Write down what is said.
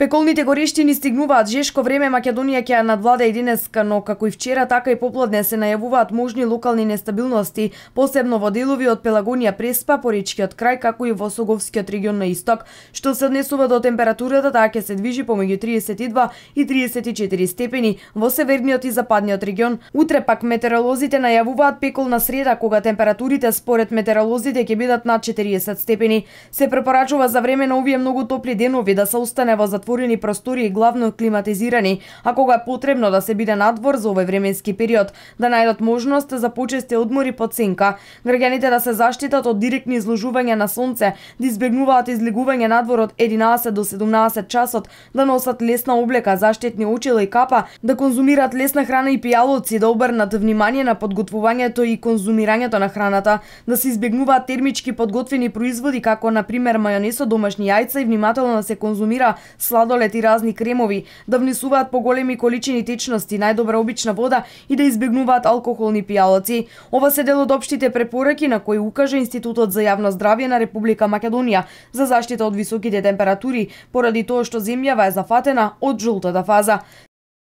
Пеколните горештини стигнуваат жешко време, Македонија ќе ја надвлада и денеска, но како и вчера, така и попладне се најавуваат можни локални нестабилности, посебно во делови од Пелагонија Преспа, Поричкиот крај, како и во Соговскиот регион на исток, што се однесува до температурата, таа ќе се движи помеѓу 32 и 34 степени во северниот и западниот регион. Утре пак метеоролозите најавуваат пеколна среда, кога температурите според метеоролозите ќе бидат над 40 степени. Се препорачува за време на овие многу топли денови да се остане во затвор затворени простори и главно климатизирани, а кога е потребно да се биде надвор за овој временски период, да најдат можност за почести одмори под сенка, граѓаните да се заштитат од директни изложувања на сонце, да избегнуваат излегување надвор од 11 до 17 часот, да носат лесна облека, заштитни очила и капа, да конзумираат лесна храна и пијалоци, да обрнат внимание на подготвувањето и конзумирањето на храната, да се избегнуваат термички подготвени производи како на пример мајонез домашни јајца и внимателно да се конзумира слаб сладолет и разни кремови, да внесуваат поголеми количини течности, најдобра обична вода и да избегнуваат алкохолни пијалоци. Ова се дел од општите препораки на кои укаже Институтот за јавно здравје на Република Македонија за заштита од високите температури, поради тоа што земјава е зафатена од жолтата фаза.